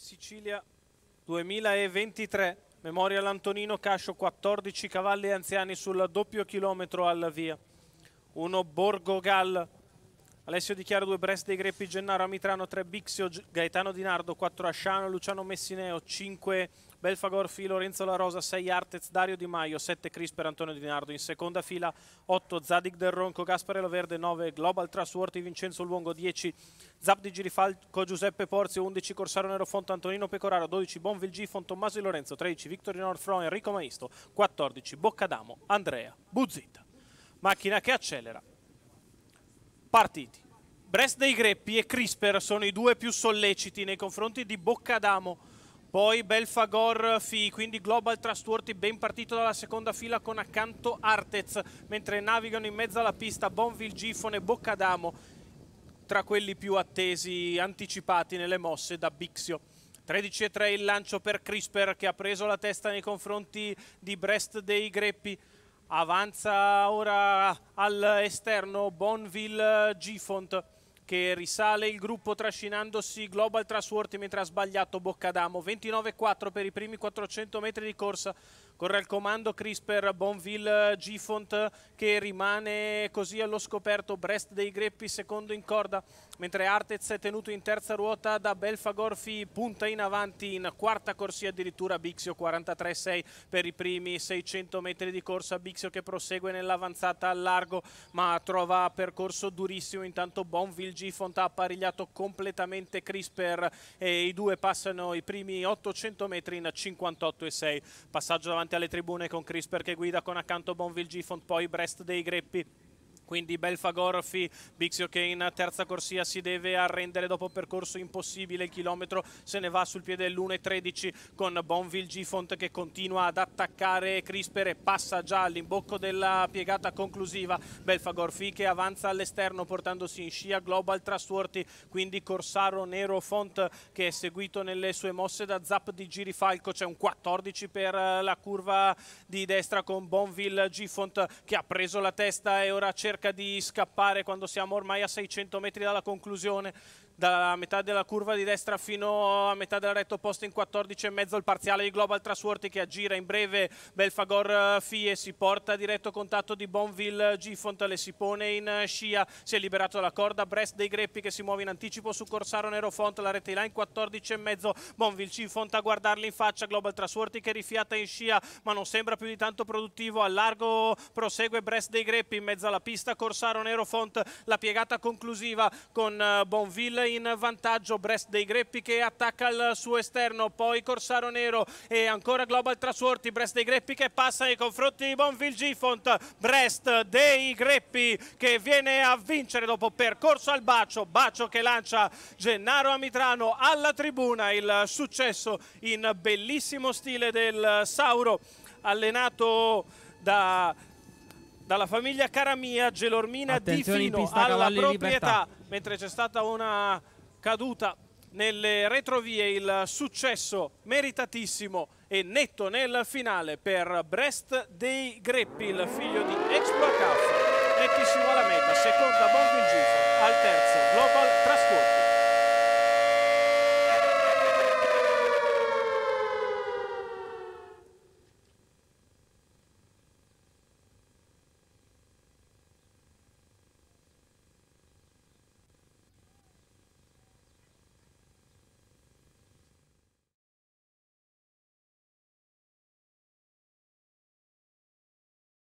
Sicilia 2023, Memorial Antonino Cascio 14 cavalli anziani sul doppio chilometro alla via. 1 Borgo Gall, Alessio Di Chiaro 2 Brest dei Greppi, Gennaro Amitrano 3 Bixio, Gaetano Di Nardo 4 Asciano, Luciano Messineo 5 Belfagor, Fi, Lorenzo La Rosa, 6 Artez, Dario Di Maio, 7 Crisper, Antonio Di Nardo. In seconda fila 8 Zadig Del Ronco, Gasparello Verde, 9 Global Trasuorti, Vincenzo Luongo, 10 Zap di Girifalco, Giuseppe Porzio, 11 Corsaro Nero Nerofonte, Antonino Pecoraro, 12 Bonville G, Fontommaso Di Lorenzo, 13 Victorino Orfro, Enrico Maisto, 14 Boccadamo, Andrea Buzzita. Macchina che accelera. Partiti. Brest dei Greppi e Crisper sono i due più solleciti nei confronti di Boccadamo poi Belfagor Fi, quindi Global Trustworthy ben partito dalla seconda fila con accanto Artez, mentre navigano in mezzo alla pista Bonville, Gifone e Boccadamo, tra quelli più attesi, anticipati nelle mosse da Bixio. 13 3 il lancio per Crisper che ha preso la testa nei confronti di Brest dei Greppi. Avanza ora all'esterno Bonville Gifont che risale il gruppo trascinandosi Global Trustworthy mentre ha sbagliato Boccadamo. 29-4 per i primi 400 metri di corsa. Corre al comando Crisper Bonville Gifont che rimane così allo scoperto. Brest dei Greppi secondo in corda mentre Artez è tenuto in terza ruota da Belfagorfi punta in avanti in quarta corsia addirittura Bixio 43-6 per i primi 600 metri di corsa Bixio che prosegue nell'avanzata al largo ma trova percorso durissimo intanto Bonville Gifont ha apparigliato completamente Crisper e i due passano i primi 800 metri in 58,6 passaggio davanti davanti alle tribune con Crisper che guida con accanto Bonville Gifont, poi Brest dei Greppi quindi Belfagorfi, Bixio che in terza corsia si deve arrendere dopo percorso impossibile, il chilometro se ne va sul piede dell'1.13 con Bonville Gifont che continua ad attaccare Crisper e passa già all'imbocco della piegata conclusiva, Belfagorfi che avanza all'esterno portandosi in scia Global Trustworthy, quindi Corsaro Nero Font che è seguito nelle sue mosse da Zap di Girifalco, c'è un 14 per la curva di destra con Bonville Gifont che ha preso la testa e ora cerca cerca di scappare quando siamo ormai a 600 metri dalla conclusione dalla metà della curva di destra fino a metà della retta opposta in e mezzo il parziale di Global Trasuorti che aggira in breve Belfagor eh, Fie si porta a diretto contatto di Bonville eh, Gifont le si pone in eh, scia si è liberato dalla corda Brest dei Greppi che si muove in anticipo su Corsaro Nero Font la rete là in e mezzo Bonville Gifont a guardarli in faccia Global Trasuorti che rifiata in scia ma non sembra più di tanto produttivo al largo prosegue Brest dei Greppi in mezzo alla pista Corsaro Nero Font la piegata conclusiva con Bonville in vantaggio Brest dei Greppi che attacca al suo esterno, poi Corsaro Nero e ancora Global Trasorti, Brest dei Greppi che passa nei confronti di Bonville Gifont, Brest dei Greppi che viene a vincere dopo percorso al Bacio, Bacio che lancia Gennaro Amitrano alla tribuna, il successo in bellissimo stile del Sauro allenato da dalla famiglia Caramia, Gelormina Attenzione, Di Fino alla proprietà. Libertà mentre c'è stata una caduta nelle retrovie il successo meritatissimo e netto nel finale per Brest dei Greppi, il figlio di chi si nettissimo alla meta, seconda Bonvingifo, al terzo Global Trasporti